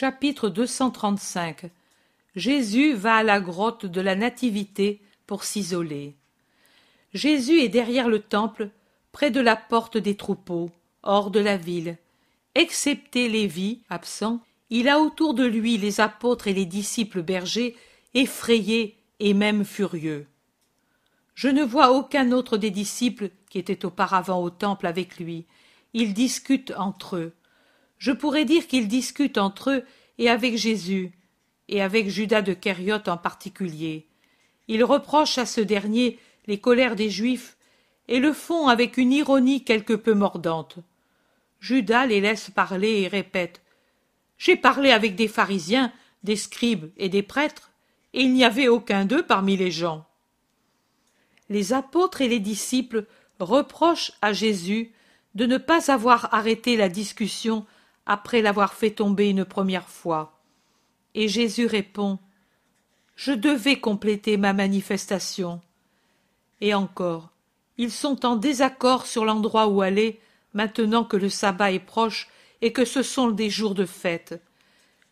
Chapitre 235 Jésus va à la grotte de la Nativité pour s'isoler. Jésus est derrière le temple, près de la porte des troupeaux, hors de la ville. Excepté Lévi, absent, il a autour de lui les apôtres et les disciples bergers, effrayés et même furieux. Je ne vois aucun autre des disciples qui était auparavant au temple avec lui. Ils discutent entre eux je pourrais dire qu'ils discutent entre eux et avec Jésus, et avec Judas de Kériote en particulier. Ils reprochent à ce dernier les colères des Juifs et le font avec une ironie quelque peu mordante. Judas les laisse parler et répète J'ai parlé avec des pharisiens, des scribes et des prêtres, et il n'y avait aucun d'eux parmi les gens. Les apôtres et les disciples reprochent à Jésus de ne pas avoir arrêté la discussion après l'avoir fait tomber une première fois. Et Jésus répond Je devais compléter ma manifestation. Et encore, ils sont en désaccord sur l'endroit où aller, maintenant que le sabbat est proche et que ce sont des jours de fête.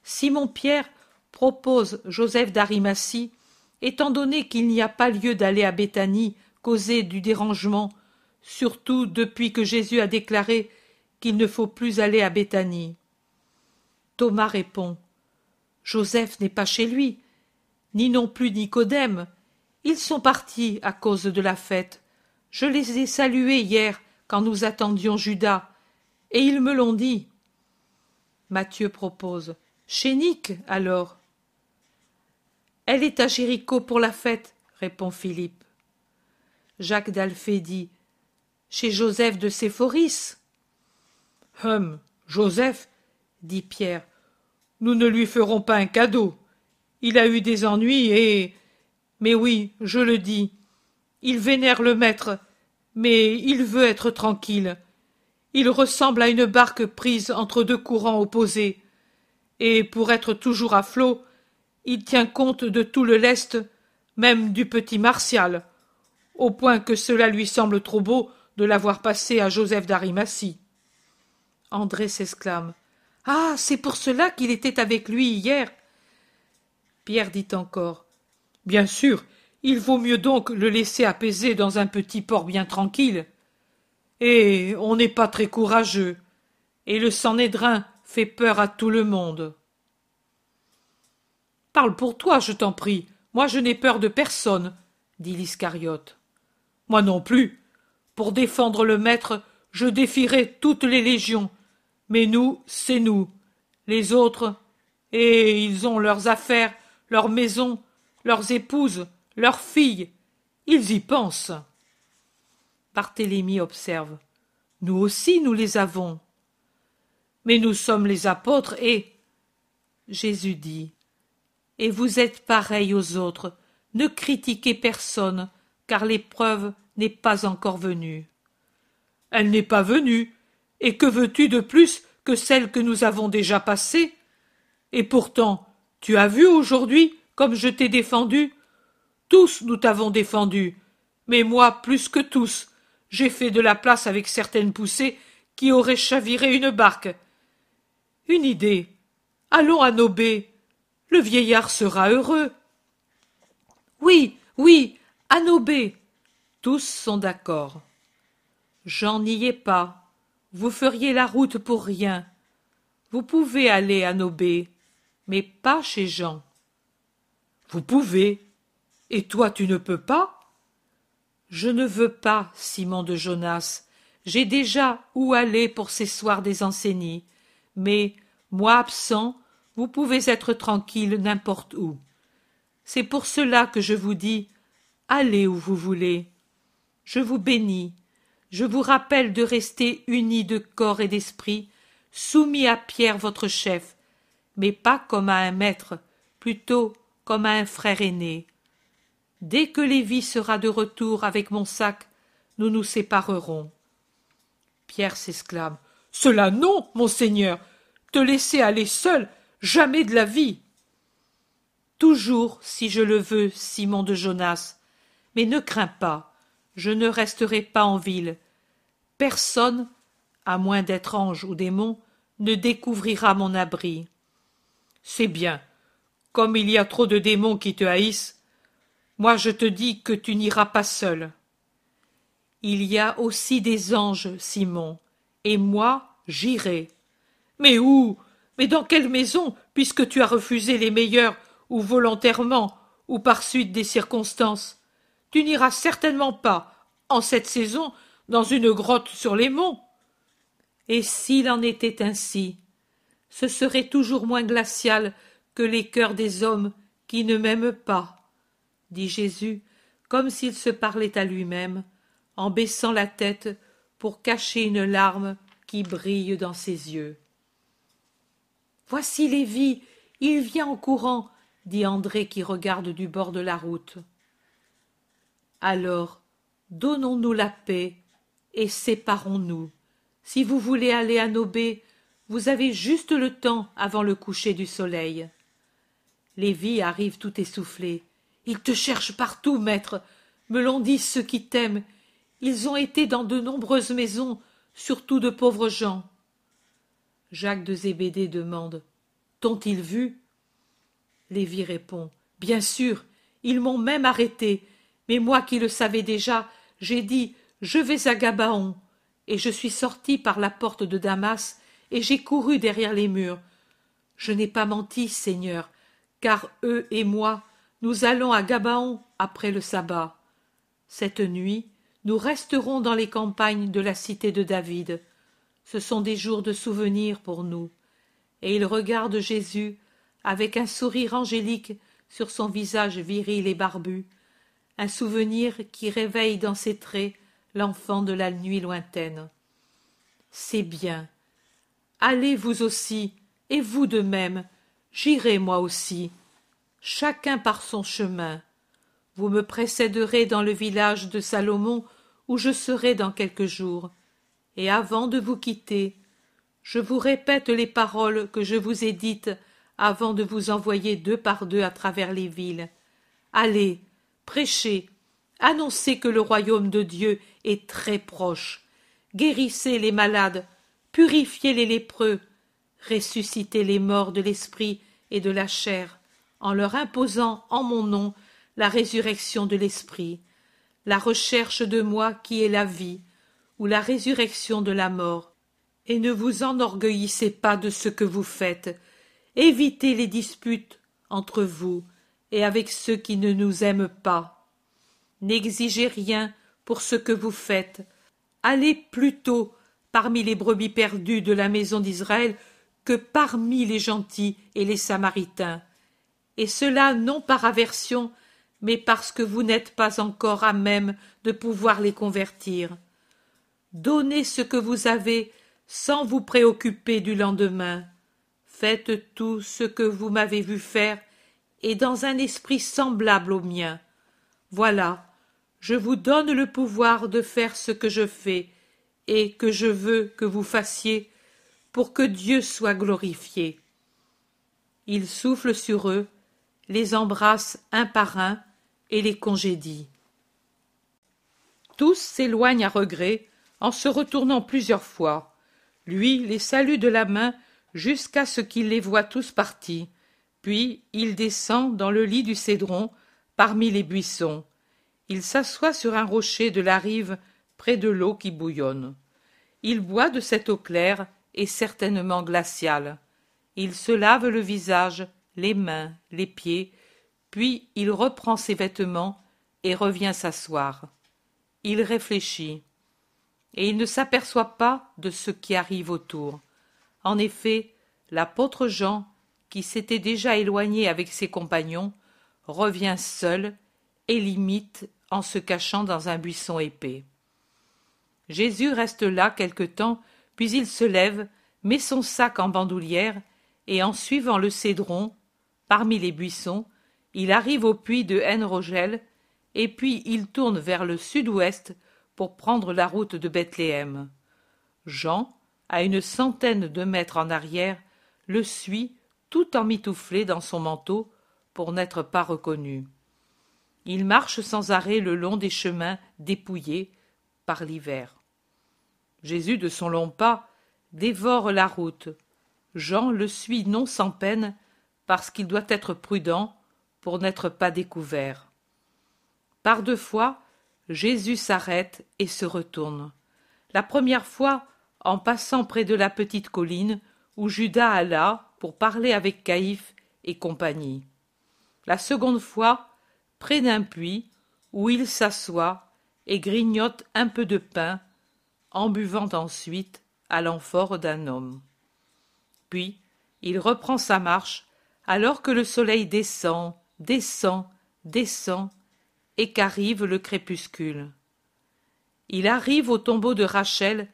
Simon Pierre propose Joseph d'Arimatie, étant donné qu'il n'y a pas lieu d'aller à Béthanie causer du dérangement, surtout depuis que Jésus a déclaré qu'il ne faut plus aller à Béthanie. Thomas répond Joseph n'est pas chez lui, ni non plus Nicodème. Ils sont partis à cause de la fête. Je les ai salués hier quand nous attendions Judas, et ils me l'ont dit. Matthieu propose Chez Nick, alors. Elle est à Jéricho pour la fête, répond Philippe. Jacques d'Alphée dit Chez Joseph de Séphoris hum joseph dit pierre nous ne lui ferons pas un cadeau il a eu des ennuis et mais oui je le dis il vénère le maître mais il veut être tranquille il ressemble à une barque prise entre deux courants opposés et pour être toujours à flot il tient compte de tout le lest même du petit martial au point que cela lui semble trop beau de l'avoir passé à joseph d'arimathie André s'exclame. Ah. C'est pour cela qu'il était avec lui hier. Pierre dit encore. Bien sûr. Il vaut mieux donc le laisser apaiser dans un petit port bien tranquille. Et on n'est pas très courageux. Et le sang fait peur à tout le monde. Parle pour toi, je t'en prie. Moi, je n'ai peur de personne, dit l'Iscariote. Moi non plus. Pour défendre le maître, je défierai toutes les légions, mais nous, c'est nous. Les autres, et ils ont leurs affaires, leurs maisons, leurs épouses, leurs filles. Ils y pensent. Barthélemy observe. Nous aussi, nous les avons. Mais nous sommes les apôtres et. Jésus dit. Et vous êtes pareils aux autres. Ne critiquez personne, car l'épreuve n'est pas encore venue. Elle n'est pas venue, et que veux-tu de plus que celle que nous avons déjà passée Et pourtant, tu as vu aujourd'hui comme je t'ai défendu Tous nous t'avons défendu, mais moi plus que tous. J'ai fait de la place avec certaines poussées qui auraient chaviré une barque. Une idée. Allons à Nobé. Le vieillard sera heureux. Oui, oui, à Nobé. Tous sont d'accord. J'en n'y ai pas vous feriez la route pour rien. Vous pouvez aller à Nobé, mais pas chez Jean. Vous pouvez. Et toi, tu ne peux pas Je ne veux pas, Simon de Jonas. J'ai déjà où aller pour ces soirs des enseignes, Mais, moi absent, vous pouvez être tranquille n'importe où. C'est pour cela que je vous dis allez où vous voulez. Je vous bénis je vous rappelle de rester unis de corps et d'esprit, soumis à Pierre votre chef, mais pas comme à un maître, plutôt comme à un frère aîné. Dès que Lévi sera de retour avec mon sac, nous nous séparerons. Pierre s'exclame. Cela non, monseigneur. Te laisser aller seul, jamais de la vie. Toujours, si je le veux, Simon de Jonas. Mais ne crains pas je ne resterai pas en ville. Personne, à moins d'être ange ou démon, ne découvrira mon abri. C'est bien. Comme il y a trop de démons qui te haïssent, moi je te dis que tu n'iras pas seul. Il y a aussi des anges, Simon, et moi j'irai. Mais où Mais dans quelle maison, puisque tu as refusé les meilleurs, ou volontairement, ou par suite des circonstances tu n'iras certainement pas, en cette saison, dans une grotte sur les monts. Et s'il en était ainsi, ce serait toujours moins glacial que les cœurs des hommes qui ne m'aiment pas, dit Jésus, comme s'il se parlait à lui-même, en baissant la tête pour cacher une larme qui brille dans ses yeux. Voici Lévi, il vient en courant, dit André qui regarde du bord de la route alors donnons-nous la paix et séparons-nous si vous voulez aller à nobé vous avez juste le temps avant le coucher du soleil lévi arrive tout essoufflé ils te cherchent partout maître me l'ont dit ceux qui t'aiment ils ont été dans de nombreuses maisons surtout de pauvres gens jacques de zébédée demande t'ont ils vu lévi répond bien sûr ils m'ont même arrêté mais moi qui le savais déjà, j'ai dit Je vais à Gabaon. Et je suis sorti par la porte de Damas, et j'ai couru derrière les murs. Je n'ai pas menti, Seigneur, car eux et moi, nous allons à Gabaon après le sabbat. Cette nuit, nous resterons dans les campagnes de la cité de David. Ce sont des jours de souvenir pour nous. Et il regarde Jésus avec un sourire angélique sur son visage viril et barbu, un souvenir qui réveille dans ses traits l'enfant de la nuit lointaine. C'est bien. Allez vous aussi, et vous de même, j'irai moi aussi. Chacun par son chemin. Vous me précéderez dans le village de Salomon où je serai dans quelques jours. Et avant de vous quitter, je vous répète les paroles que je vous ai dites avant de vous envoyer deux par deux à travers les villes. Allez, prêchez, annoncez que le royaume de Dieu est très proche, guérissez les malades, purifiez les lépreux, ressuscitez les morts de l'esprit et de la chair, en leur imposant en mon nom la résurrection de l'esprit, la recherche de moi qui est la vie, ou la résurrection de la mort. Et ne vous enorgueillissez pas de ce que vous faites. Évitez les disputes entre vous, et avec ceux qui ne nous aiment pas. N'exigez rien pour ce que vous faites. Allez plutôt parmi les brebis perdues de la maison d'Israël que parmi les gentils et les samaritains. Et cela non par aversion, mais parce que vous n'êtes pas encore à même de pouvoir les convertir. Donnez ce que vous avez sans vous préoccuper du lendemain. Faites tout ce que vous m'avez vu faire et dans un esprit semblable au mien. Voilà, je vous donne le pouvoir de faire ce que je fais et que je veux que vous fassiez pour que Dieu soit glorifié. Il souffle sur eux, les embrasse un par un et les congédie. Tous s'éloignent à regret en se retournant plusieurs fois. Lui les salue de la main jusqu'à ce qu'il les voie tous partis. Puis il descend dans le lit du cédron, parmi les buissons. Il s'assoit sur un rocher de la rive, près de l'eau qui bouillonne. Il boit de cette eau claire et certainement glaciale. Il se lave le visage, les mains, les pieds, puis il reprend ses vêtements et revient s'asseoir. Il réfléchit, et il ne s'aperçoit pas de ce qui arrive autour. En effet, l'apôtre Jean qui s'était déjà éloigné avec ses compagnons, revient seul et l'imite en se cachant dans un buisson épais. Jésus reste là quelque temps, puis il se lève, met son sac en bandoulière, et en suivant le cédron, parmi les buissons, il arrive au puits de Haine-Rogel et puis il tourne vers le sud-ouest pour prendre la route de Bethléem. Jean, à une centaine de mètres en arrière, le suit tout en emmitouflé dans son manteau pour n'être pas reconnu. Il marche sans arrêt le long des chemins dépouillés par l'hiver. Jésus, de son long pas, dévore la route. Jean le suit non sans peine, parce qu'il doit être prudent pour n'être pas découvert. Par deux fois, Jésus s'arrête et se retourne. La première fois, en passant près de la petite colline où Judas alla pour parler avec Caïphe et compagnie. La seconde fois, près d'un puits, où il s'assoit et grignote un peu de pain, en buvant ensuite à l'amphore d'un homme. Puis il reprend sa marche alors que le soleil descend, descend, descend, et qu'arrive le crépuscule. Il arrive au tombeau de Rachel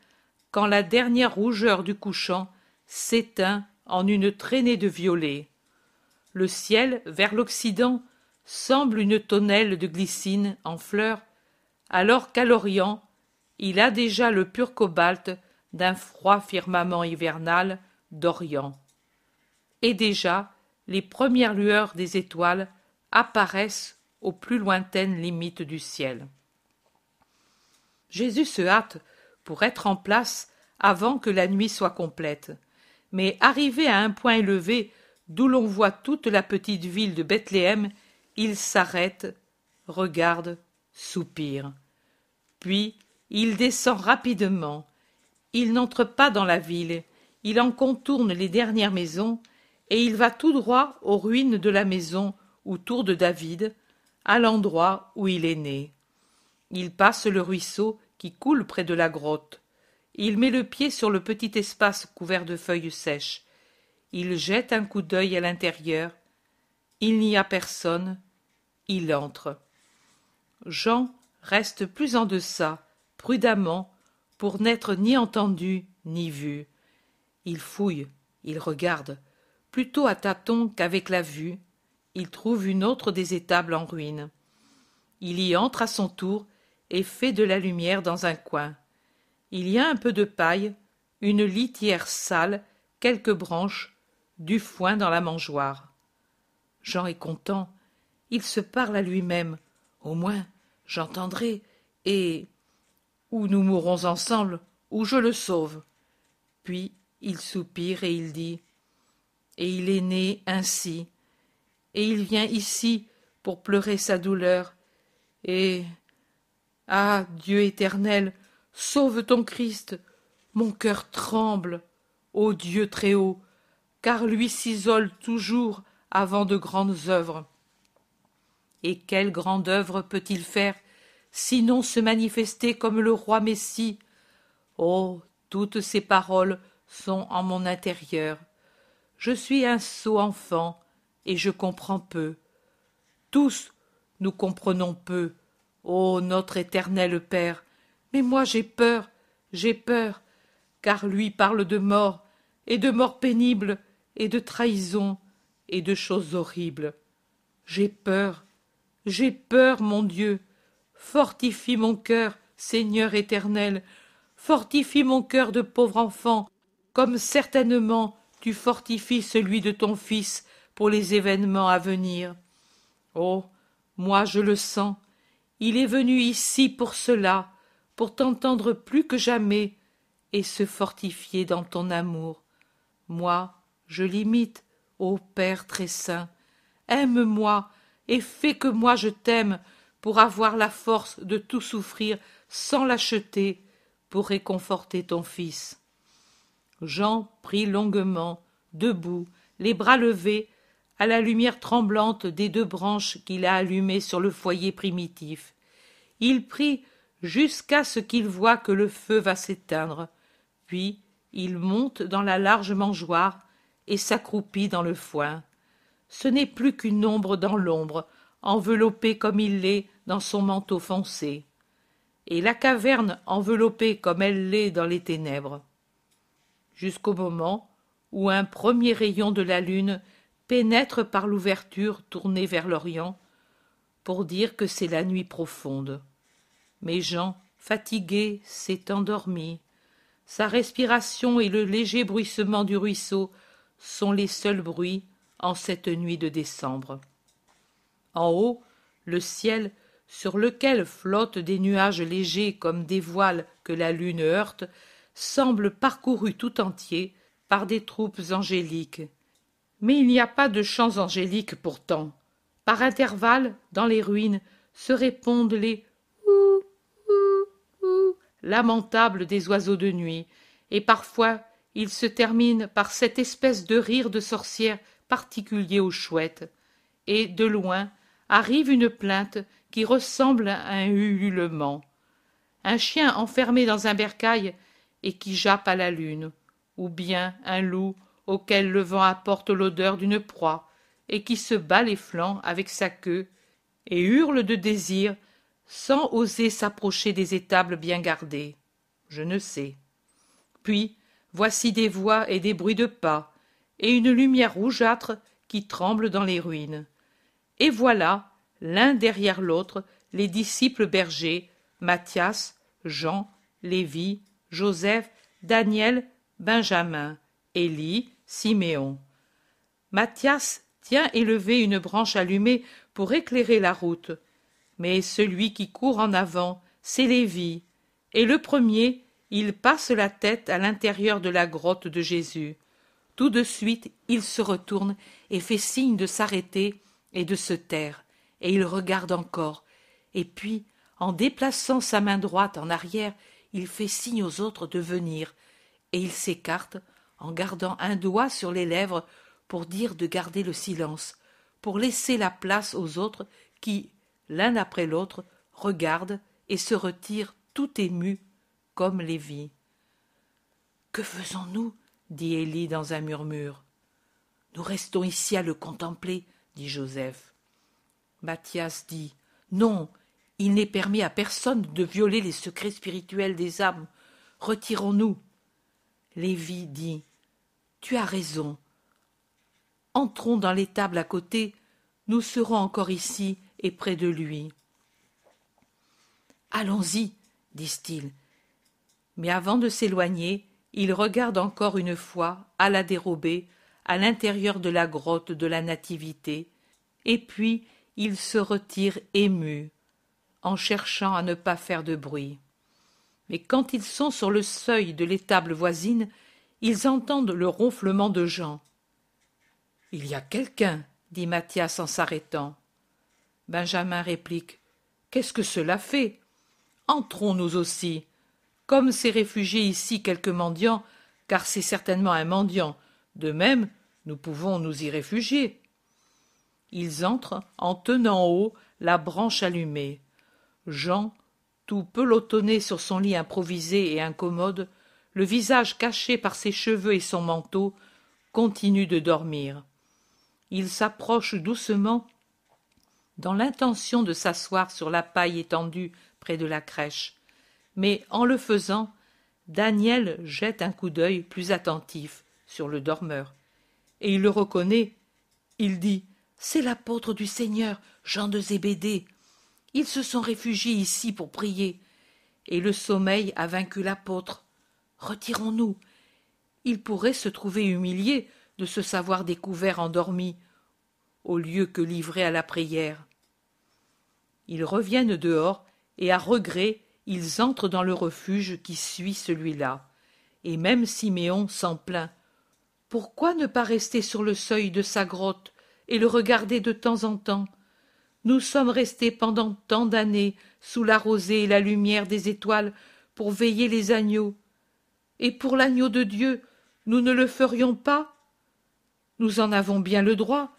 quand la dernière rougeur du couchant s'éteint en une traînée de violet. Le ciel, vers l'occident, semble une tonnelle de glycine en fleurs, alors qu'à l'orient, il a déjà le pur cobalt d'un froid firmament hivernal d'Orient. Et déjà, les premières lueurs des étoiles apparaissent aux plus lointaines limites du ciel. Jésus se hâte pour être en place avant que la nuit soit complète mais arrivé à un point élevé d'où l'on voit toute la petite ville de Bethléem, il s'arrête, regarde, soupire. Puis il descend rapidement. Il n'entre pas dans la ville, il en contourne les dernières maisons, et il va tout droit aux ruines de la maison autour de David, à l'endroit où il est né. Il passe le ruisseau qui coule près de la grotte. Il met le pied sur le petit espace couvert de feuilles sèches. Il jette un coup d'œil à l'intérieur. Il n'y a personne. Il entre. Jean reste plus en deçà, prudemment, pour n'être ni entendu ni vu. Il fouille, il regarde, plutôt à tâtons qu'avec la vue. Il trouve une autre des étables en ruine. Il y entre à son tour et fait de la lumière dans un coin. Il y a un peu de paille, une litière sale, quelques branches, du foin dans la mangeoire. Jean est content. Il se parle à lui-même. Au moins, j'entendrai, et. Ou nous mourrons ensemble, ou je le sauve. Puis il soupire et il dit Et il est né ainsi. Et il vient ici pour pleurer sa douleur. Et. Ah, Dieu éternel, sauve ton Christ. Mon cœur tremble, ô Dieu très haut, car lui s'isole toujours avant de grandes œuvres. Et quelle grande œuvre peut-il faire, sinon se manifester comme le roi Messie Oh, toutes ces paroles sont en mon intérieur. Je suis un sot enfant, et je comprends peu. Tous nous comprenons peu. Ô notre éternel Père, mais moi j'ai peur, j'ai peur, car lui parle de mort, et de mort pénible, et de trahison, et de choses horribles. J'ai peur, j'ai peur, mon Dieu. Fortifie mon cœur, Seigneur éternel, fortifie mon cœur de pauvre enfant, comme certainement tu fortifies celui de ton fils pour les événements à venir. Oh. Moi je le sens. Il est venu ici pour cela, pour t'entendre plus que jamais et se fortifier dans ton amour. Moi, je l'imite, ô Père très saint. Aime-moi et fais que moi je t'aime pour avoir la force de tout souffrir sans l'acheter, pour réconforter ton fils. Jean prit longuement, debout, les bras levés, à la lumière tremblante des deux branches qu'il a allumées sur le foyer primitif. Il prit jusqu'à ce qu'il voie que le feu va s'éteindre. Puis il monte dans la large mangeoire et s'accroupit dans le foin. Ce n'est plus qu'une ombre dans l'ombre, enveloppée comme il l'est dans son manteau foncé, et la caverne enveloppée comme elle l'est dans les ténèbres, jusqu'au moment où un premier rayon de la lune pénètre par l'ouverture tournée vers l'Orient, pour dire que c'est la nuit profonde mais Jean, fatigué, s'est endormi. Sa respiration et le léger bruissement du ruisseau sont les seuls bruits en cette nuit de décembre. En haut, le ciel, sur lequel flottent des nuages légers comme des voiles que la lune heurte, semble parcouru tout entier par des troupes angéliques. Mais il n'y a pas de chants angéliques pourtant. Par intervalles, dans les ruines, se répondent les lamentable des oiseaux de nuit, et parfois il se termine par cette espèce de rire de sorcière particulier aux chouettes, et de loin arrive une plainte qui ressemble à un ululement. Un chien enfermé dans un bercail et qui jappe à la lune, ou bien un loup auquel le vent apporte l'odeur d'une proie, et qui se bat les flancs avec sa queue, et hurle de désir sans oser s'approcher des étables bien gardées. Je ne sais. Puis, voici des voix et des bruits de pas, et une lumière rougeâtre qui tremble dans les ruines. Et voilà, l'un derrière l'autre, les disciples bergers, Matthias, Jean, Lévi, Joseph, Daniel, Benjamin, Élie, Siméon. Matthias tient élevé une branche allumée pour éclairer la route mais celui qui court en avant, c'est Lévi, et le premier, il passe la tête à l'intérieur de la grotte de Jésus. Tout de suite, il se retourne et fait signe de s'arrêter et de se taire, et il regarde encore, et puis, en déplaçant sa main droite en arrière, il fait signe aux autres de venir, et il s'écarte en gardant un doigt sur les lèvres pour dire de garder le silence, pour laisser la place aux autres qui, l'un après l'autre, regardent et se retirent tout ému comme Lévi. Que faisons-nous dit Élie dans un murmure. Nous restons ici à le contempler, dit Joseph. Mathias dit Non, il n'est permis à personne de violer les secrets spirituels des âmes. Retirons-nous. Lévi dit Tu as raison. Entrons dans l'étable à côté. Nous serons encore ici et près de lui. Allons-y, disent-ils. Mais avant de s'éloigner, ils regardent encore une fois, à la dérobée, à l'intérieur de la grotte de la Nativité, et puis ils se retirent émus, en cherchant à ne pas faire de bruit. Mais quand ils sont sur le seuil de l'étable voisine, ils entendent le ronflement de gens. Il y a quelqu'un, dit Mathias en s'arrêtant. Benjamin réplique. Qu'est-ce que cela fait Entrons nous aussi. Comme s'est réfugié ici quelques mendiants, car c'est certainement un mendiant, de même, nous pouvons nous y réfugier. Ils entrent en tenant haut la branche allumée. Jean, tout pelotonné sur son lit improvisé et incommode, le visage caché par ses cheveux et son manteau, continue de dormir. Il s'approche doucement dans l'intention de s'asseoir sur la paille étendue près de la crèche mais en le faisant daniel jette un coup d'œil plus attentif sur le dormeur et il le reconnaît il dit c'est l'apôtre du seigneur jean de zébédée ils se sont réfugiés ici pour prier et le sommeil a vaincu l'apôtre retirons-nous il pourrait se trouver humilié de se savoir découvert endormi au lieu que livré à la prière. Ils reviennent dehors, et à regret ils entrent dans le refuge qui suit celui-là. Et même Siméon s'en plaint. Pourquoi ne pas rester sur le seuil de sa grotte et le regarder de temps en temps Nous sommes restés pendant tant d'années sous la rosée et la lumière des étoiles pour veiller les agneaux. Et pour l'agneau de Dieu, nous ne le ferions pas Nous en avons bien le droit,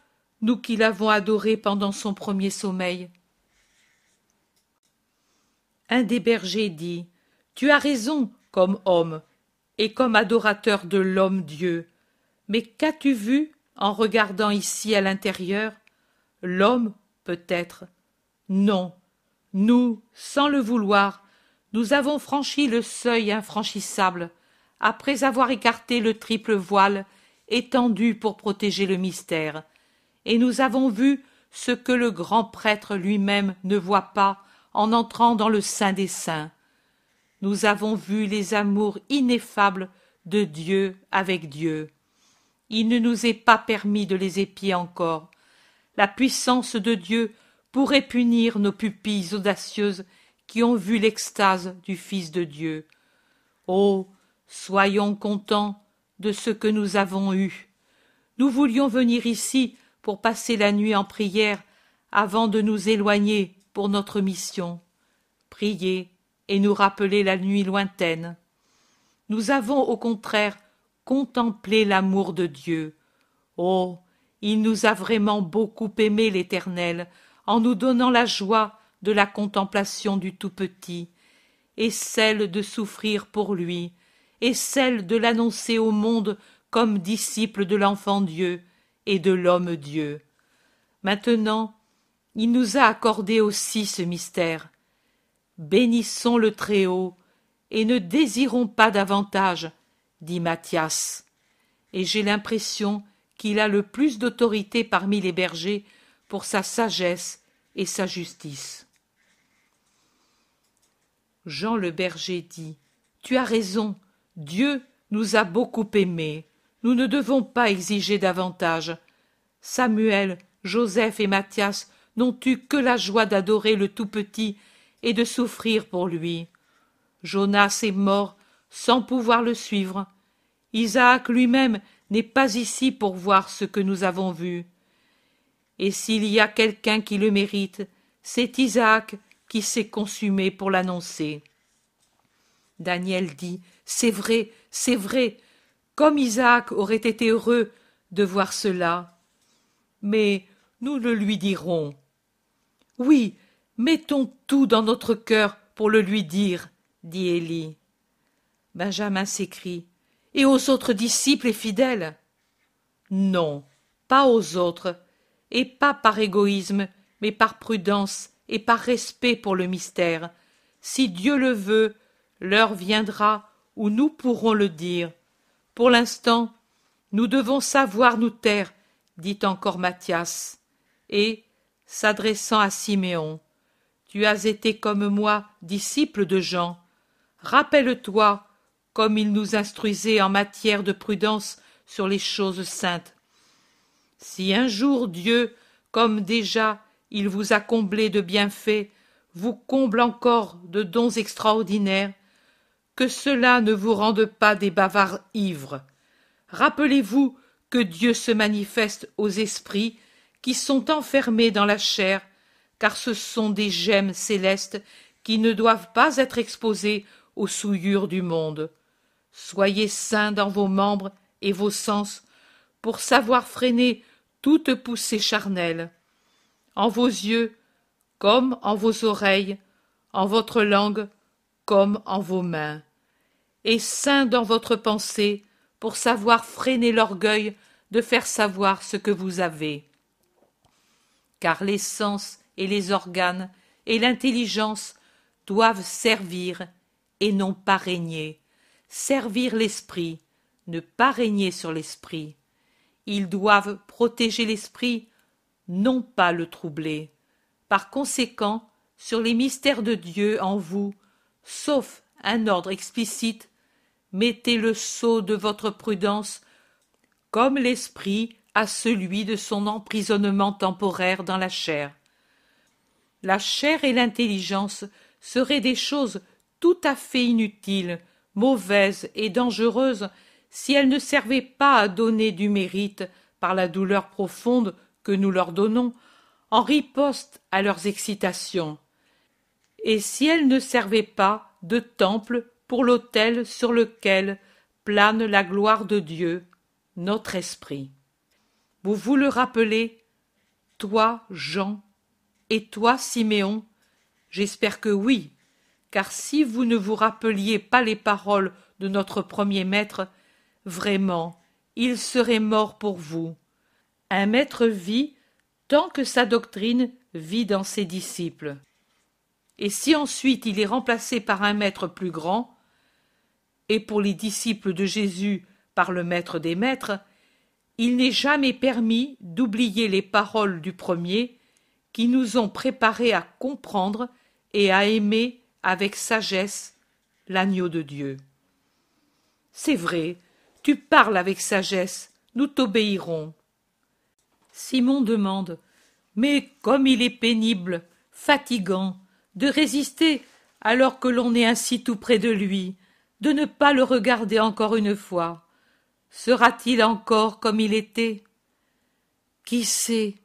nous qui l'avons adoré pendant son premier sommeil. Un des bergers dit Tu as raison comme homme et comme adorateur de l'homme Dieu. Mais qu'as-tu vu en regardant ici à l'intérieur L'homme, peut-être. Non. Nous, sans le vouloir, nous avons franchi le seuil infranchissable, après avoir écarté le triple voile étendu pour protéger le mystère, et nous avons vu ce que le grand prêtre lui-même ne voit pas en entrant dans le Saint des Saints. Nous avons vu les amours ineffables de Dieu avec Dieu. Il ne nous est pas permis de les épier encore. La puissance de Dieu pourrait punir nos pupilles audacieuses qui ont vu l'extase du Fils de Dieu. Oh, soyons contents de ce que nous avons eu. Nous voulions venir ici pour passer la nuit en prière avant de nous éloigner pour notre mission, prier et nous rappeler la nuit lointaine. Nous avons au contraire contemplé l'amour de Dieu. Oh, il nous a vraiment beaucoup aimé l'Éternel en nous donnant la joie de la contemplation du tout petit, et celle de souffrir pour lui, et celle de l'annoncer au monde comme disciple de l'enfant Dieu, et de l'homme Dieu. Maintenant, il nous a accordé aussi ce mystère. Bénissons le Très-Haut, et ne désirons pas davantage, dit Mathias. Et j'ai l'impression qu'il a le plus d'autorité parmi les bergers pour sa sagesse et sa justice. Jean le berger dit Tu as raison, Dieu nous a beaucoup aimés. Nous ne devons pas exiger davantage. Samuel, Joseph et Mathias n'ont eu que la joie d'adorer le tout petit et de souffrir pour lui. Jonas est mort sans pouvoir le suivre. Isaac lui-même n'est pas ici pour voir ce que nous avons vu. Et s'il y a quelqu'un qui le mérite, c'est Isaac qui s'est consumé pour l'annoncer. Daniel dit C'est vrai, c'est vrai, comme Isaac aurait été heureux de voir cela. Mais nous le lui dirons. Oui, mettons tout dans notre cœur pour le lui dire, dit Élie. Benjamin s'écrie. Et aux autres disciples et fidèles Non, pas aux autres, et pas par égoïsme, mais par prudence et par respect pour le mystère. Si Dieu le veut, l'heure viendra où nous pourrons le dire. Pour l'instant, nous devons savoir nous taire, dit encore Mathias, et, s'adressant à Siméon, tu as été comme moi disciple de Jean. Rappelle-toi comme il nous instruisait en matière de prudence sur les choses saintes. Si un jour Dieu, comme déjà il vous a comblé de bienfaits, vous comble encore de dons extraordinaires, que cela ne vous rende pas des bavards ivres. Rappelez-vous que Dieu se manifeste aux esprits qui sont enfermés dans la chair, car ce sont des gemmes célestes qui ne doivent pas être exposées aux souillures du monde. Soyez saints dans vos membres et vos sens pour savoir freiner toute poussée charnelle. En vos yeux, comme en vos oreilles, en votre langue, en vos mains, et saint dans votre pensée pour savoir freiner l'orgueil de faire savoir ce que vous avez. Car les sens et les organes et l'intelligence doivent servir et non pas régner, servir l'esprit, ne pas régner sur l'esprit. Ils doivent protéger l'esprit, non pas le troubler. Par conséquent, sur les mystères de Dieu en vous, sauf un ordre explicite, mettez le sceau de votre prudence comme l'esprit à celui de son emprisonnement temporaire dans la chair. La chair et l'intelligence seraient des choses tout à fait inutiles, mauvaises et dangereuses si elles ne servaient pas à donner du mérite par la douleur profonde que nous leur donnons en riposte à leurs excitations et si elle ne servait pas de temple pour l'autel sur lequel plane la gloire de Dieu, notre esprit. Vous vous le rappelez, toi, Jean, et toi, Siméon J'espère que oui, car si vous ne vous rappeliez pas les paroles de notre premier maître, vraiment, il serait mort pour vous. Un maître vit tant que sa doctrine vit dans ses disciples et si ensuite il est remplacé par un maître plus grand, et pour les disciples de Jésus par le maître des maîtres, il n'est jamais permis d'oublier les paroles du premier qui nous ont préparés à comprendre et à aimer avec sagesse l'agneau de Dieu. C'est vrai, tu parles avec sagesse, nous t'obéirons. Simon demande Mais comme il est pénible, fatigant, de résister alors que l'on est ainsi tout près de lui, de ne pas le regarder encore une fois. Sera-t-il encore comme il était Qui sait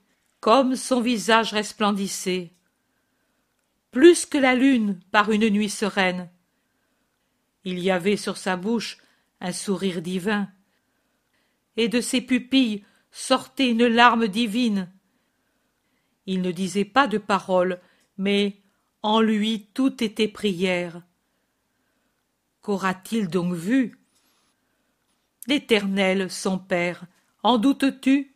comme son visage resplendissait Plus que la lune par une nuit sereine. Il y avait sur sa bouche un sourire divin, et de ses pupilles sortait une larme divine. Il ne disait pas de paroles, mais en lui tout était prière. Qu'aura-t-il donc vu L'Éternel, son Père, en doutes-tu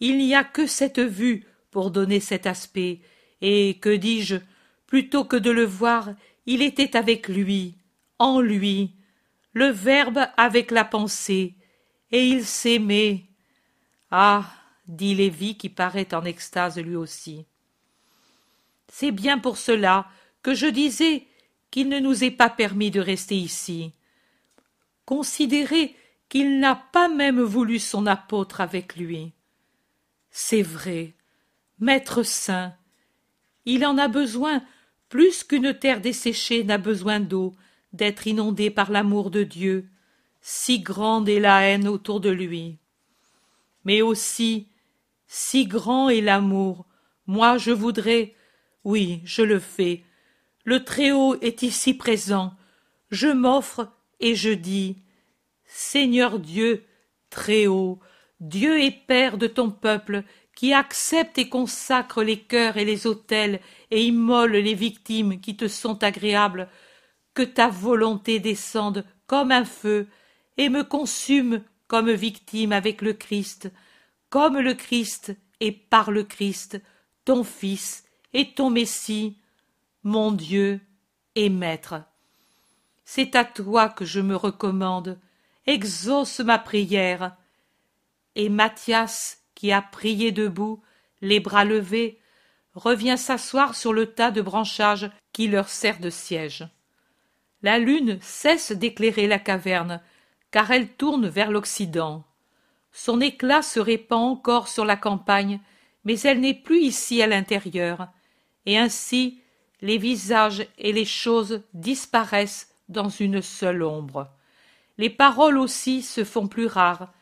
Il n'y a que cette vue pour donner cet aspect, et, que dis-je, plutôt que de le voir, il était avec lui, en lui, le Verbe avec la pensée, et il s'aimait. Ah dit Lévi qui paraît en extase lui aussi. C'est bien pour cela que je disais qu'il ne nous est pas permis de rester ici. Considérez qu'il n'a pas même voulu son apôtre avec lui. C'est vrai, Maître Saint, il en a besoin plus qu'une terre desséchée n'a besoin d'eau, d'être inondée par l'amour de Dieu, si grande est la haine autour de lui. Mais aussi, si grand est l'amour, moi je voudrais oui, je le fais. Le Très-Haut est ici présent. Je m'offre et je dis Seigneur Dieu, Très-Haut, Dieu et Père de ton peuple, qui accepte et consacre les cœurs et les autels et immole les victimes qui te sont agréables, que ta volonté descende comme un feu et me consume comme victime avec le Christ, comme le Christ et par le Christ, ton Fils, et ton Messie, mon Dieu et Maître. C'est à toi que je me recommande, exauce ma prière. Et Mathias, qui a prié debout, les bras levés, revient s'asseoir sur le tas de branchages qui leur sert de siège. La lune cesse d'éclairer la caverne, car elle tourne vers l'Occident. Son éclat se répand encore sur la campagne, mais elle n'est plus ici à l'intérieur et ainsi les visages et les choses disparaissent dans une seule ombre. Les paroles aussi se font plus rares,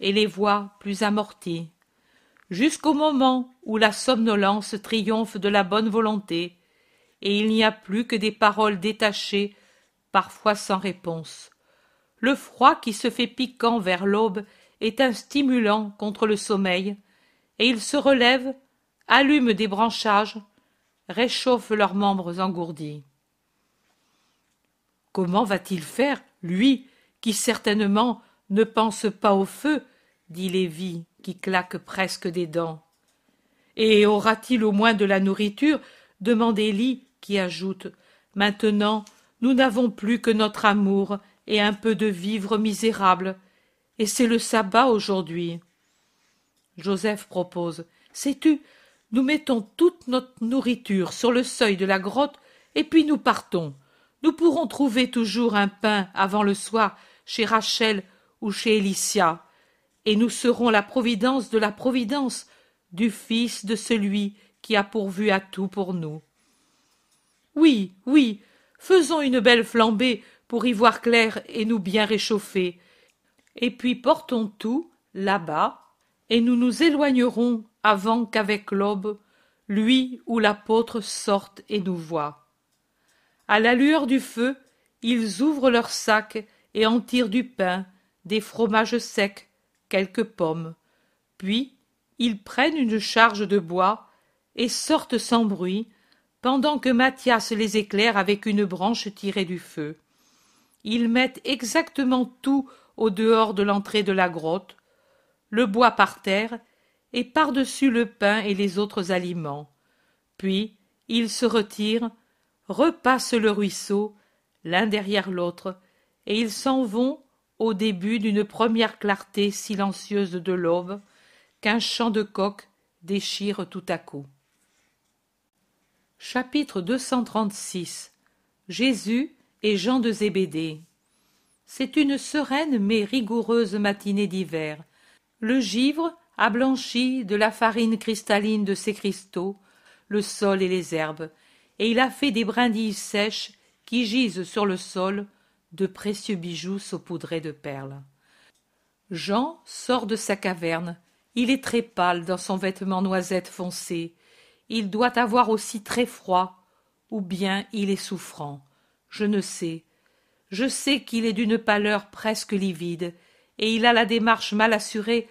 et les voix plus amorties, jusqu'au moment où la somnolence triomphe de la bonne volonté, et il n'y a plus que des paroles détachées, parfois sans réponse. Le froid qui se fait piquant vers l'aube est un stimulant contre le sommeil, et il se relève, allume des branchages, réchauffent leurs membres engourdis. Comment va-t-il faire, lui, qui certainement ne pense pas au feu dit Lévi, qui claque presque des dents. Et aura-t-il au moins de la nourriture demande Élie, qui ajoute Maintenant, nous n'avons plus que notre amour et un peu de vivre misérable. et c'est le sabbat aujourd'hui. Joseph propose Sais-tu nous mettons toute notre nourriture sur le seuil de la grotte, et puis nous partons. Nous pourrons trouver toujours un pain avant le soir chez Rachel ou chez Élicia, et nous serons la providence de la providence du Fils de celui qui a pourvu à tout pour nous. Oui, oui, faisons une belle flambée pour y voir clair et nous bien réchauffer, et puis portons tout là-bas, et nous nous éloignerons avant qu'avec l'aube lui ou l'apôtre sortent et nous voient. À la lueur du feu, ils ouvrent leurs sacs et en tirent du pain, des fromages secs, quelques pommes. Puis ils prennent une charge de bois et sortent sans bruit, pendant que Mathias les éclaire avec une branche tirée du feu. Ils mettent exactement tout au dehors de l'entrée de la grotte, le bois par terre et par-dessus le pain et les autres aliments. Puis ils se retirent, repassent le ruisseau, l'un derrière l'autre, et ils s'en vont au début d'une première clarté silencieuse de l'aube qu'un chant de coq déchire tout à coup. Chapitre 236 Jésus et Jean de Zébédée C'est une sereine mais rigoureuse matinée d'hiver. Le givre a blanchi de la farine cristalline de ses cristaux le sol et les herbes, et il a fait des brindilles sèches qui gisent sur le sol de précieux bijoux saupoudrés de perles. Jean sort de sa caverne. Il est très pâle dans son vêtement noisette foncé. Il doit avoir aussi très froid, ou bien il est souffrant. Je ne sais. Je sais qu'il est d'une pâleur presque livide, et il a la démarche mal assurée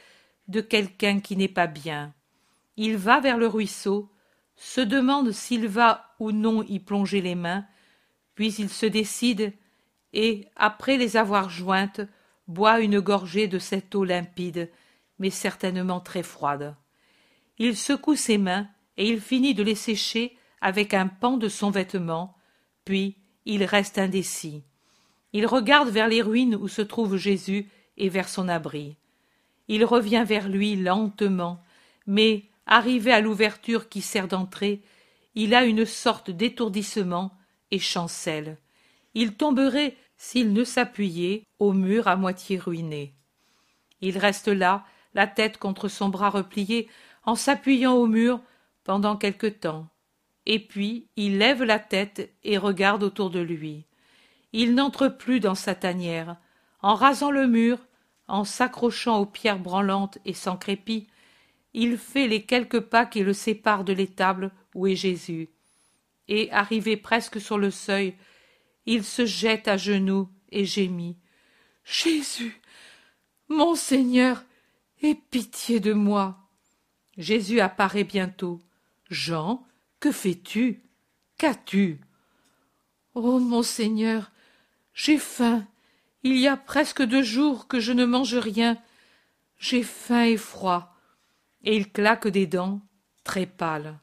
de quelqu'un qui n'est pas bien. Il va vers le ruisseau, se demande s'il va ou non y plonger les mains, puis il se décide et, après les avoir jointes, boit une gorgée de cette eau limpide, mais certainement très froide. Il secoue ses mains et il finit de les sécher avec un pan de son vêtement, puis il reste indécis. Il regarde vers les ruines où se trouve Jésus et vers son abri. Il revient vers lui lentement, mais, arrivé à l'ouverture qui sert d'entrée, il a une sorte d'étourdissement et chancelle. Il tomberait s'il ne s'appuyait au mur à moitié ruiné. Il reste là, la tête contre son bras replié, en s'appuyant au mur pendant quelque temps. Et puis il lève la tête et regarde autour de lui. Il n'entre plus dans sa tanière. En rasant le mur, en s'accrochant aux pierres branlantes et sans crépit, il fait les quelques pas qui le séparent de l'étable où est Jésus. Et, arrivé presque sur le seuil, il se jette à genoux et gémit. Jésus. Mon Seigneur, aie pitié de moi. Jésus apparaît bientôt. Jean, que fais tu? Qu'as tu? Oh. Mon Seigneur, j'ai faim il y a presque deux jours que je ne mange rien. J'ai faim et froid. Et il claque des dents, très pâle.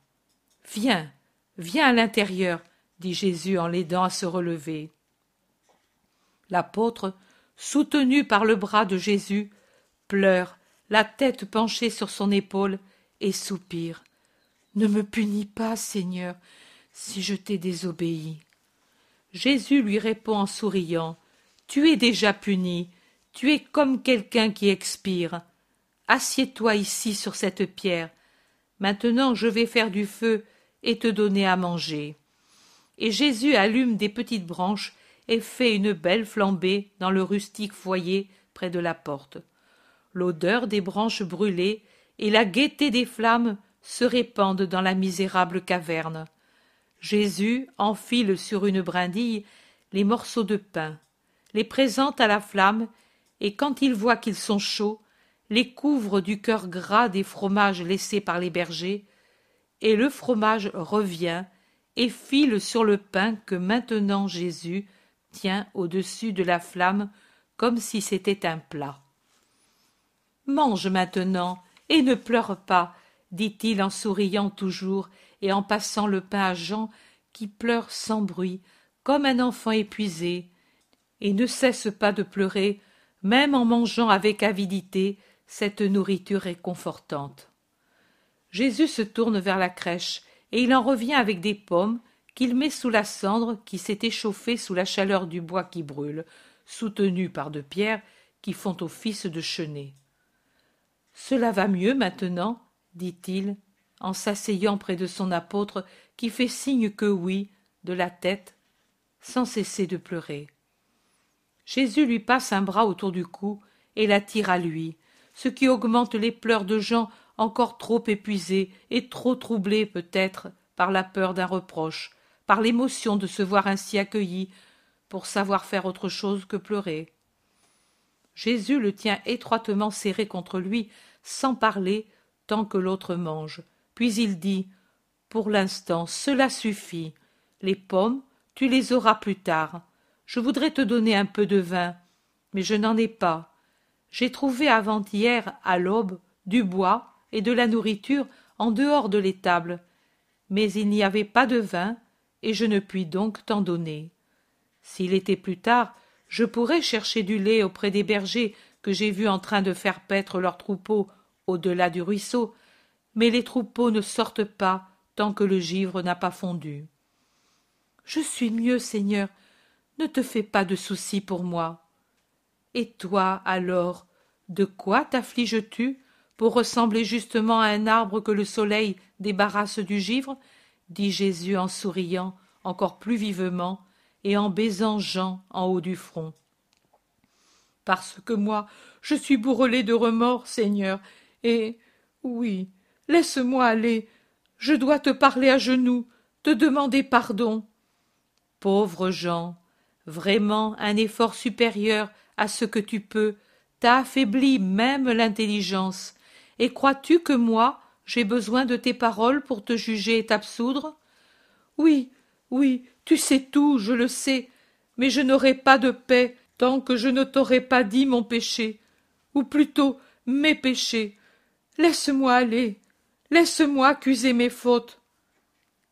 Viens, viens à l'intérieur, dit Jésus en l'aidant à se relever. L'apôtre, soutenu par le bras de Jésus, pleure, la tête penchée sur son épaule, et soupire. Ne me punis pas, Seigneur, si je t'ai désobéi. Jésus lui répond en souriant. Tu es déjà puni, tu es comme quelqu'un qui expire. Assieds-toi ici sur cette pierre. Maintenant je vais faire du feu et te donner à manger. Et Jésus allume des petites branches et fait une belle flambée dans le rustique foyer près de la porte. L'odeur des branches brûlées et la gaieté des flammes se répandent dans la misérable caverne. Jésus enfile sur une brindille les morceaux de pain les présente à la flamme, et quand il voit qu'ils sont chauds, les couvre du cœur gras des fromages laissés par les bergers, et le fromage revient et file sur le pain que maintenant Jésus tient au-dessus de la flamme comme si c'était un plat. Mange maintenant et ne pleure pas, dit-il en souriant toujours et en passant le pain à Jean qui pleure sans bruit comme un enfant épuisé et ne cesse pas de pleurer, même en mangeant avec avidité cette nourriture réconfortante. Jésus se tourne vers la crèche, et il en revient avec des pommes qu'il met sous la cendre qui s'est échauffée sous la chaleur du bois qui brûle, soutenue par deux pierres qui font office de chenet. Cela va mieux maintenant, dit-il, en s'asseyant près de son apôtre qui fait signe que oui, de la tête, sans cesser de pleurer. Jésus lui passe un bras autour du cou et l'attire à lui, ce qui augmente les pleurs de Jean encore trop épuisé et trop troublé peut-être par la peur d'un reproche, par l'émotion de se voir ainsi accueilli, pour savoir faire autre chose que pleurer. Jésus le tient étroitement serré contre lui, sans parler, tant que l'autre mange. Puis il dit Pour l'instant, cela suffit. Les pommes, tu les auras plus tard. Je voudrais te donner un peu de vin, mais je n'en ai pas. J'ai trouvé avant-hier, à l'aube, du bois et de la nourriture en dehors de l'étable, mais il n'y avait pas de vin, et je ne puis donc t'en donner. S'il était plus tard, je pourrais chercher du lait auprès des bergers que j'ai vus en train de faire paître leurs troupeaux au-delà du ruisseau, mais les troupeaux ne sortent pas tant que le givre n'a pas fondu. Je suis mieux, Seigneur, ne te fais pas de soucis pour moi. Et toi, alors, de quoi t'affliges tu pour ressembler justement à un arbre que le soleil débarrasse du givre? dit Jésus en souriant encore plus vivement et en baisant Jean en haut du front. Parce que moi, je suis bourrelé de remords, Seigneur, et oui, laisse-moi aller. Je dois te parler à genoux, te demander pardon. Pauvre Jean, Vraiment un effort supérieur à ce que tu peux t'a affaibli même l'intelligence. Et crois-tu que moi, j'ai besoin de tes paroles pour te juger et t'absoudre Oui, oui, tu sais tout, je le sais, mais je n'aurai pas de paix tant que je ne t'aurai pas dit mon péché, ou plutôt mes péchés. Laisse-moi aller, laisse-moi accuser mes fautes.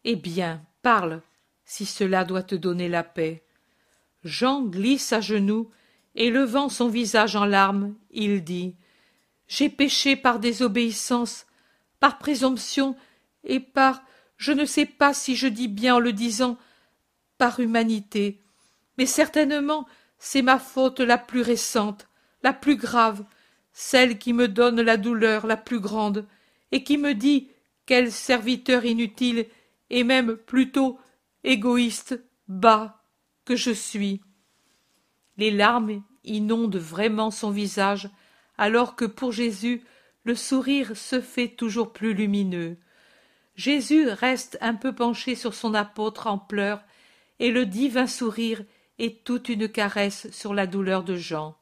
Eh bien, parle, si cela doit te donner la paix jean glisse à genoux et levant son visage en larmes il dit j'ai péché par désobéissance par présomption et par je ne sais pas si je dis bien en le disant par humanité mais certainement c'est ma faute la plus récente la plus grave celle qui me donne la douleur la plus grande et qui me dit quel serviteur inutile et même plutôt égoïste bas je suis. Les larmes inondent vraiment son visage, alors que pour Jésus le sourire se fait toujours plus lumineux. Jésus reste un peu penché sur son apôtre en pleurs, et le divin sourire est toute une caresse sur la douleur de Jean.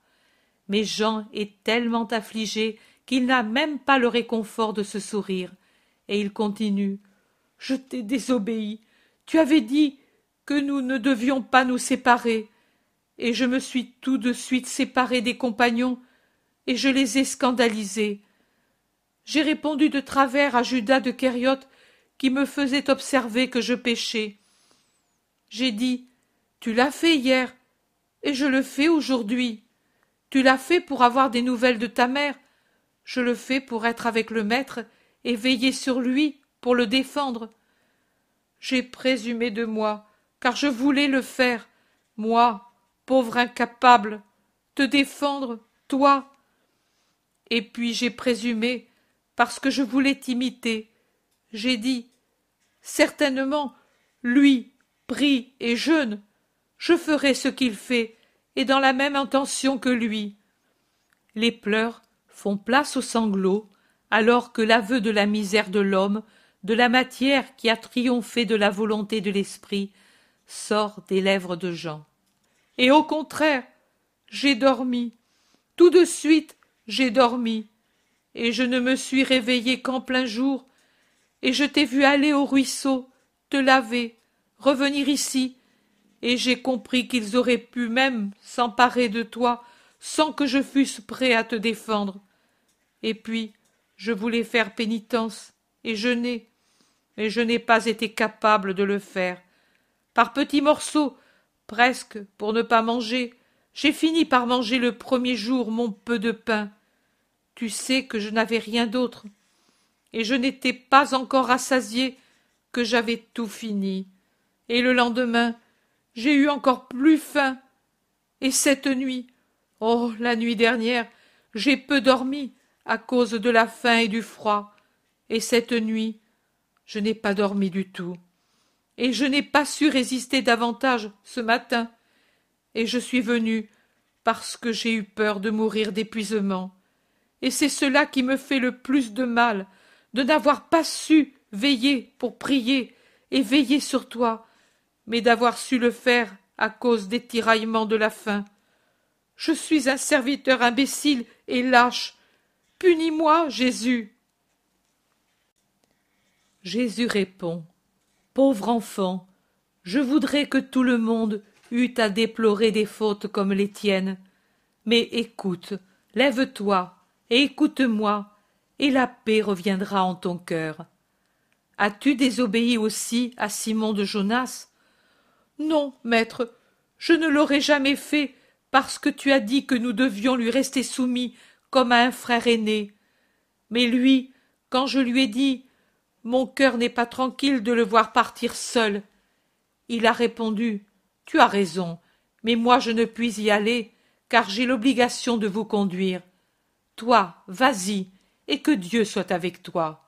Mais Jean est tellement affligé qu'il n'a même pas le réconfort de ce sourire, et il continue. Je t'ai désobéi. Tu avais dit que nous ne devions pas nous séparer, et je me suis tout de suite séparé des compagnons, et je les ai scandalisés. J'ai répondu de travers à Judas de Kériot qui me faisait observer que je péchais. J'ai dit Tu l'as fait hier, et je le fais aujourd'hui. Tu l'as fait pour avoir des nouvelles de ta mère, je le fais pour être avec le maître et veiller sur lui, pour le défendre. J'ai présumé de moi, car je voulais le faire, moi, pauvre incapable, te défendre, toi. Et puis j'ai présumé, parce que je voulais t'imiter. J'ai dit Certainement, lui, pris et jeune, je ferai ce qu'il fait, et dans la même intention que lui. Les pleurs font place aux sanglots, alors que l'aveu de la misère de l'homme, de la matière qui a triomphé de la volonté de l'esprit, sort des lèvres de Jean. Et au contraire, j'ai dormi. Tout de suite, j'ai dormi. Et je ne me suis réveillé qu'en plein jour. Et je t'ai vu aller au ruisseau, te laver, revenir ici. Et j'ai compris qu'ils auraient pu même s'emparer de toi sans que je fusse prêt à te défendre. Et puis, je voulais faire pénitence et je n'ai mais je n'ai pas été capable de le faire par petits morceaux, presque pour ne pas manger. J'ai fini par manger le premier jour mon peu de pain. Tu sais que je n'avais rien d'autre, et je n'étais pas encore rassasié que j'avais tout fini. Et le lendemain, j'ai eu encore plus faim. Et cette nuit, oh, la nuit dernière, j'ai peu dormi à cause de la faim et du froid. Et cette nuit, je n'ai pas dormi du tout et je n'ai pas su résister davantage ce matin, et je suis venu parce que j'ai eu peur de mourir d'épuisement. Et c'est cela qui me fait le plus de mal, de n'avoir pas su veiller pour prier et veiller sur toi, mais d'avoir su le faire à cause des tiraillements de la faim. Je suis un serviteur imbécile et lâche. Punis-moi, Jésus. Jésus répond pauvre enfant je voudrais que tout le monde eût à déplorer des fautes comme les tiennes mais écoute lève-toi et écoute-moi et la paix reviendra en ton cœur as-tu désobéi aussi à simon de jonas non maître je ne l'aurais jamais fait parce que tu as dit que nous devions lui rester soumis comme à un frère aîné mais lui quand je lui ai dit mon cœur n'est pas tranquille de le voir partir seul. Il a répondu. Tu as raison, mais moi je ne puis y aller, car j'ai l'obligation de vous conduire. Toi, vas-y, et que Dieu soit avec toi.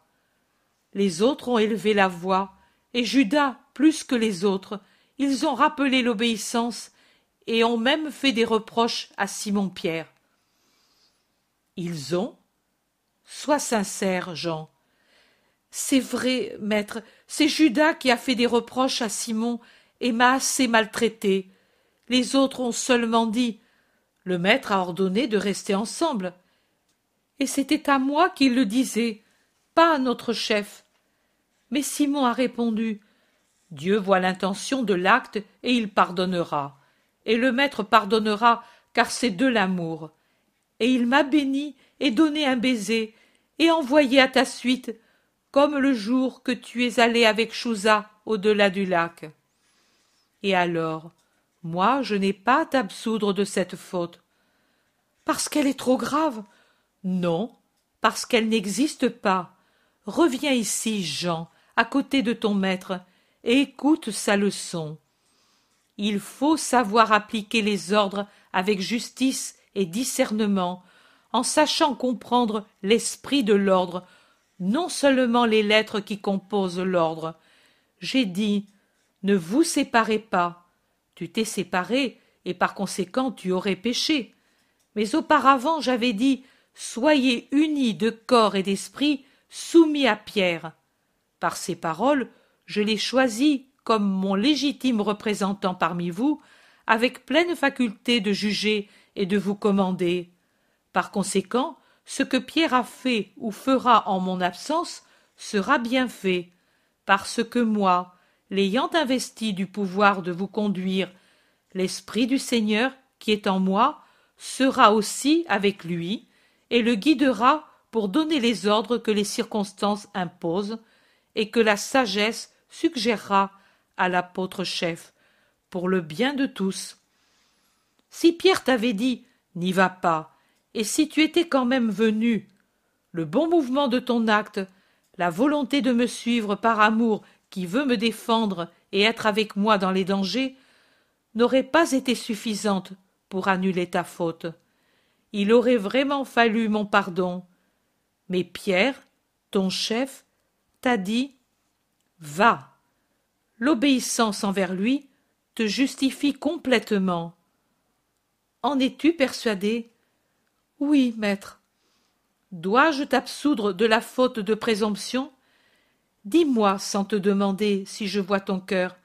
Les autres ont élevé la voix, et Judas, plus que les autres, ils ont rappelé l'obéissance et ont même fait des reproches à Simon-Pierre. Ils ont Sois sincère, Jean, c'est vrai, maître, c'est Judas qui a fait des reproches à Simon et m'a assez maltraité. Les autres ont seulement dit Le maître a ordonné de rester ensemble. Et c'était à moi qu'il le disait, pas à notre chef. Mais Simon a répondu Dieu voit l'intention de l'acte et il pardonnera. Et le maître pardonnera car c'est de l'amour. Et il m'a béni et donné un baiser et envoyé à ta suite comme le jour que tu es allé avec Chouza au-delà du lac. Et alors, moi, je n'ai pas à t'absoudre de cette faute. Parce qu'elle est trop grave Non, parce qu'elle n'existe pas. Reviens ici, Jean, à côté de ton maître, et écoute sa leçon. Il faut savoir appliquer les ordres avec justice et discernement, en sachant comprendre l'esprit de l'ordre, non seulement les lettres qui composent l'ordre. J'ai dit ne vous séparez pas. Tu t'es séparé, et par conséquent tu aurais péché. Mais auparavant j'avais dit Soyez unis de corps et d'esprit, soumis à Pierre. Par ces paroles, je l'ai choisi comme mon légitime représentant parmi vous, avec pleine faculté de juger et de vous commander. Par conséquent, ce que Pierre a fait ou fera en mon absence sera bien fait, parce que moi, l'ayant investi du pouvoir de vous conduire, l'Esprit du Seigneur qui est en moi sera aussi avec lui, et le guidera pour donner les ordres que les circonstances imposent, et que la sagesse suggérera à l'apôtre chef, pour le bien de tous. Si Pierre t'avait dit N'y va pas, et si tu étais quand même venu, le bon mouvement de ton acte, la volonté de me suivre par amour qui veut me défendre et être avec moi dans les dangers, n'aurait pas été suffisante pour annuler ta faute. Il aurait vraiment fallu mon pardon. Mais Pierre, ton chef, t'a dit Va. L'obéissance envers lui te justifie complètement. En es-tu persuadé oui, maître. Dois-je t'absoudre de la faute de présomption Dis-moi sans te demander si je vois ton cœur.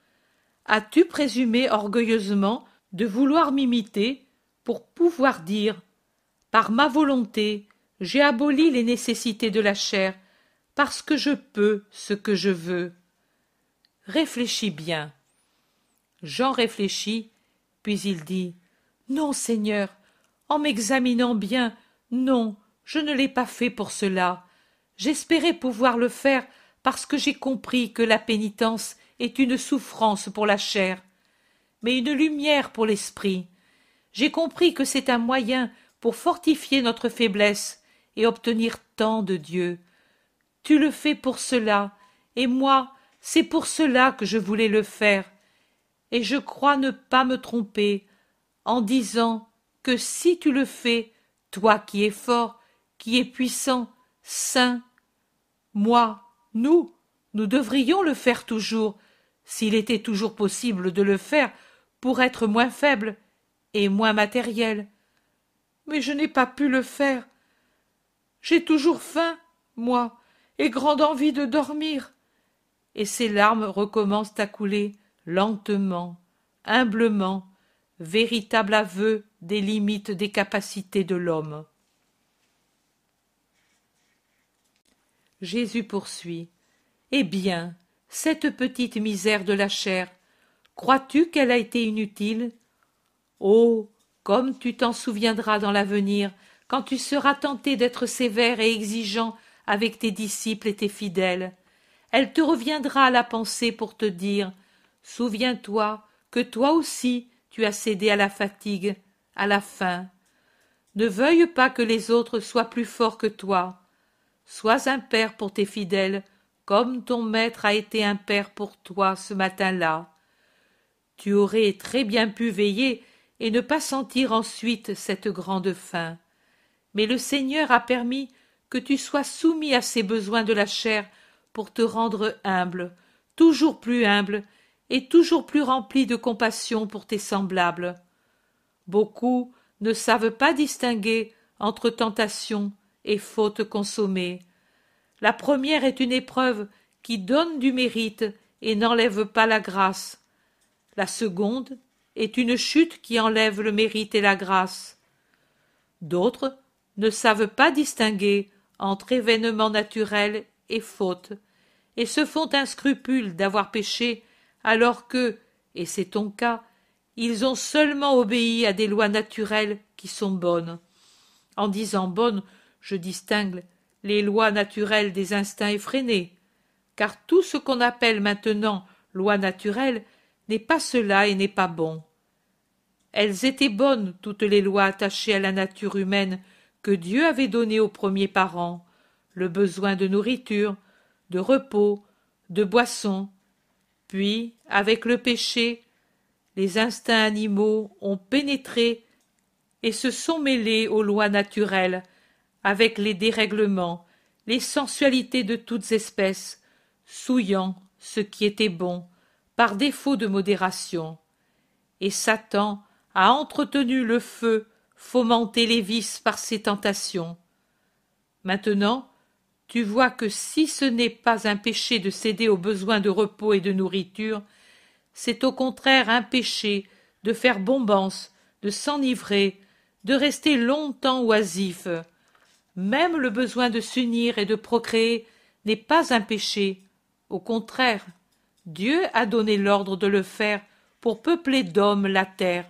As-tu présumé orgueilleusement de vouloir m'imiter pour pouvoir dire Par ma volonté, j'ai aboli les nécessités de la chair, parce que je peux ce que je veux. Réfléchis bien. Jean réfléchit, puis il dit Non, Seigneur, en m'examinant bien non je ne l'ai pas fait pour cela j'espérais pouvoir le faire parce que j'ai compris que la pénitence est une souffrance pour la chair mais une lumière pour l'esprit j'ai compris que c'est un moyen pour fortifier notre faiblesse et obtenir tant de Dieu. Tu le fais pour cela, et moi, c'est pour cela que je voulais le faire. Et je crois ne pas me tromper en disant que si tu le fais, toi qui es fort, qui es puissant, saint, moi, nous, nous devrions le faire toujours, s'il était toujours possible de le faire, pour être moins faible et moins matériel. Mais je n'ai pas pu le faire. J'ai toujours faim, moi, et grande envie de dormir. Et ses larmes recommencent à couler lentement, humblement, véritable aveu des limites des capacités de l'homme. Jésus poursuit. Eh bien, cette petite misère de la chair, crois-tu qu'elle a été inutile Oh, comme tu t'en souviendras dans l'avenir, quand tu seras tenté d'être sévère et exigeant avec tes disciples et tes fidèles. Elle te reviendra à la pensée pour te dire Souviens-toi que toi aussi tu as cédé à la fatigue à la fin. Ne veuille pas que les autres soient plus forts que toi. Sois un père pour tes fidèles, comme ton maître a été un père pour toi ce matin-là. Tu aurais très bien pu veiller et ne pas sentir ensuite cette grande faim. Mais le Seigneur a permis que tu sois soumis à ses besoins de la chair pour te rendre humble, toujours plus humble et toujours plus rempli de compassion pour tes semblables. Beaucoup ne savent pas distinguer entre tentation et faute consommée. La première est une épreuve qui donne du mérite et n'enlève pas la grâce. La seconde est une chute qui enlève le mérite et la grâce. D'autres ne savent pas distinguer entre événement naturel et faute, et se font un scrupule d'avoir péché alors que, et c'est ton cas, ils ont seulement obéi à des lois naturelles qui sont bonnes. En disant bonnes, je distingue les lois naturelles des instincts effrénés, car tout ce qu'on appelle maintenant loi naturelle n'est pas cela et n'est pas bon. Elles étaient bonnes, toutes les lois attachées à la nature humaine que Dieu avait données aux premiers parents, le besoin de nourriture, de repos, de boisson. Puis, avec le péché, les instincts animaux ont pénétré et se sont mêlés aux lois naturelles, avec les dérèglements, les sensualités de toutes espèces, souillant ce qui était bon, par défaut de modération. Et Satan a entretenu le feu, fomenté les vices par ses tentations. Maintenant, tu vois que si ce n'est pas un péché de céder aux besoins de repos et de nourriture, c'est au contraire un péché de faire bombance, de s'enivrer, de rester longtemps oisif. Même le besoin de s'unir et de procréer n'est pas un péché. Au contraire, Dieu a donné l'ordre de le faire pour peupler d'hommes la terre.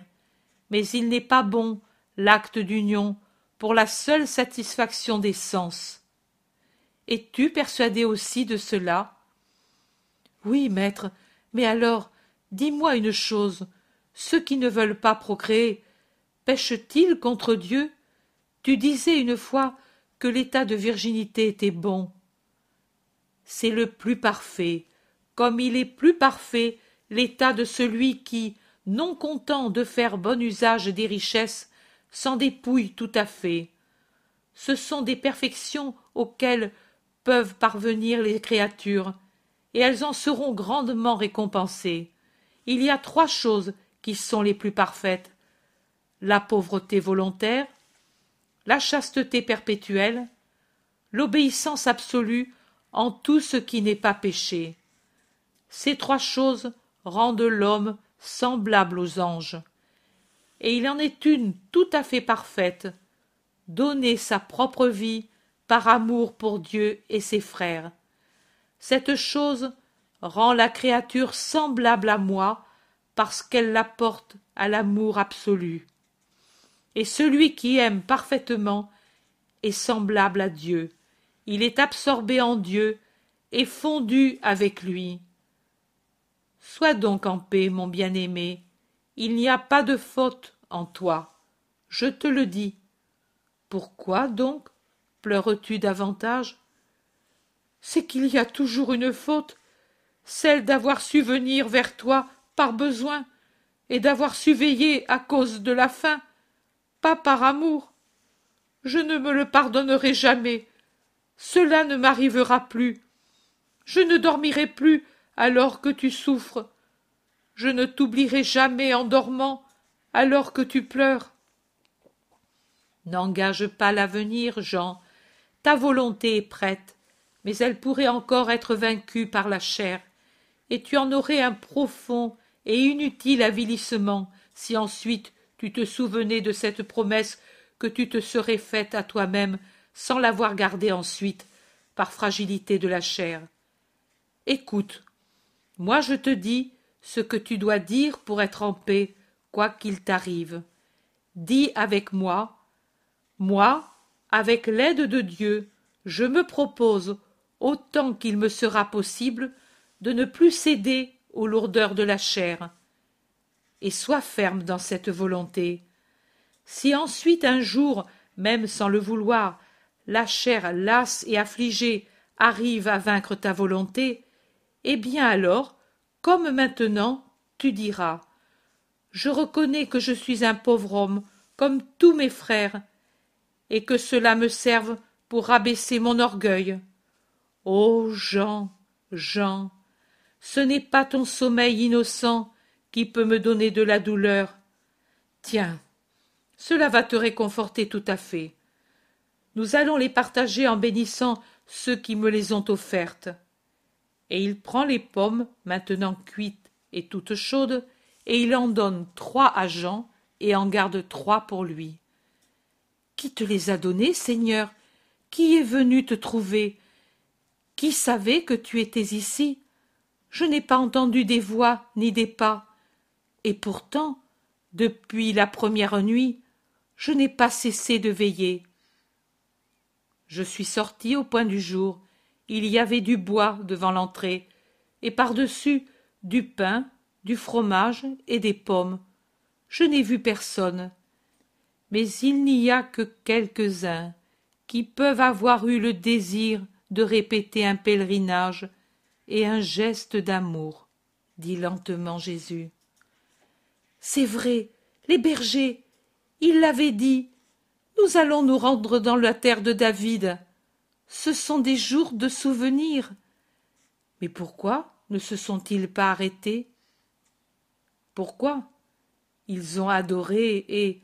Mais il n'est pas bon, l'acte d'union, pour la seule satisfaction des sens. Es-tu persuadé aussi de cela Oui, maître, mais alors Dis-moi une chose, ceux qui ne veulent pas procréer, pêchent-ils contre Dieu Tu disais une fois que l'état de virginité était bon. C'est le plus parfait, comme il est plus parfait l'état de celui qui, non content de faire bon usage des richesses, s'en dépouille tout à fait. Ce sont des perfections auxquelles peuvent parvenir les créatures, et elles en seront grandement récompensées il y a trois choses qui sont les plus parfaites la pauvreté volontaire, la chasteté perpétuelle, l'obéissance absolue en tout ce qui n'est pas péché. Ces trois choses rendent l'homme semblable aux anges. Et il en est une tout à fait parfaite, donner sa propre vie par amour pour Dieu et ses frères. Cette chose rend la créature semblable à moi parce qu'elle l'apporte à l'amour absolu. Et celui qui aime parfaitement est semblable à Dieu. Il est absorbé en Dieu et fondu avec lui. Sois donc en paix, mon bien-aimé. Il n'y a pas de faute en toi. Je te le dis. Pourquoi donc pleures-tu davantage C'est qu'il y a toujours une faute celle d'avoir su venir vers toi par besoin, et d'avoir su veiller à cause de la faim, pas par amour. Je ne me le pardonnerai jamais. Cela ne m'arrivera plus. Je ne dormirai plus alors que tu souffres. Je ne t'oublierai jamais en dormant alors que tu pleures. N'engage pas l'avenir, Jean. Ta volonté est prête, mais elle pourrait encore être vaincue par la chair et tu en aurais un profond et inutile avilissement si ensuite tu te souvenais de cette promesse que tu te serais faite à toi-même sans l'avoir gardée ensuite par fragilité de la chair. Écoute, moi je te dis ce que tu dois dire pour être en paix, quoi qu'il t'arrive. Dis avec moi, moi, avec l'aide de Dieu, je me propose, autant qu'il me sera possible, de ne plus céder aux lourdeurs de la chair. Et sois ferme dans cette volonté. Si ensuite un jour, même sans le vouloir, la chair lasse et affligée arrive à vaincre ta volonté, eh bien alors, comme maintenant, tu diras Je reconnais que je suis un pauvre homme, comme tous mes frères, et que cela me serve pour rabaisser mon orgueil. Ô oh, Jean, Jean, ce n'est pas ton sommeil innocent qui peut me donner de la douleur. Tiens, cela va te réconforter tout à fait. Nous allons les partager en bénissant ceux qui me les ont offertes. Et il prend les pommes, maintenant cuites et toutes chaudes, et il en donne trois à Jean et en garde trois pour lui. Qui te les a données, Seigneur Qui est venu te trouver Qui savait que tu étais ici je n'ai pas entendu des voix ni des pas. Et pourtant, depuis la première nuit, je n'ai pas cessé de veiller. Je suis sorti au point du jour. Il y avait du bois devant l'entrée, et par-dessus du pain, du fromage et des pommes. Je n'ai vu personne. Mais il n'y a que quelques-uns qui peuvent avoir eu le désir de répéter un pèlerinage et un geste d'amour, dit lentement Jésus. C'est vrai, les bergers, ils l'avaient dit. Nous allons nous rendre dans la terre de David. Ce sont des jours de souvenirs. Mais pourquoi ne se sont-ils pas arrêtés Pourquoi Ils ont adoré et.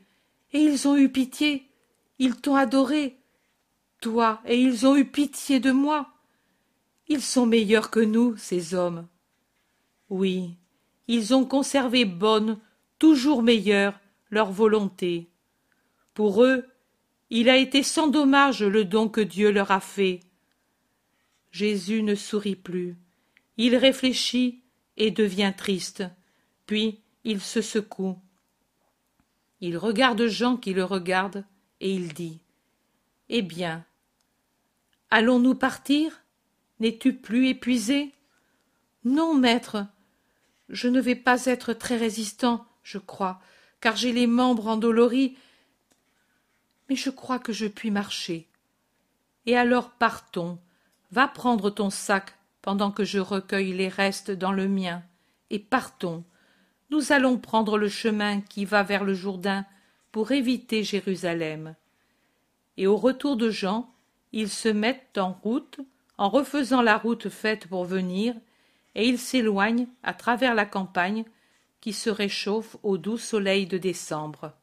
et ils ont eu pitié. Ils t'ont adoré. Toi, et ils ont eu pitié de moi ils sont meilleurs que nous ces hommes oui ils ont conservé bonne toujours meilleure leur volonté pour eux il a été sans dommage le don que dieu leur a fait jésus ne sourit plus il réfléchit et devient triste puis il se secoue il regarde jean qui le regarde et il dit eh bien allons-nous partir N'es-tu plus épuisé Non, maître. Je ne vais pas être très résistant, je crois, car j'ai les membres endoloris. Mais je crois que je puis marcher. Et alors partons. Va prendre ton sac pendant que je recueille les restes dans le mien, et partons. Nous allons prendre le chemin qui va vers le Jourdain pour éviter Jérusalem. Et au retour de Jean, ils se mettent en route en refaisant la route faite pour venir, et il s'éloigne à travers la campagne qui se réchauffe au doux soleil de décembre.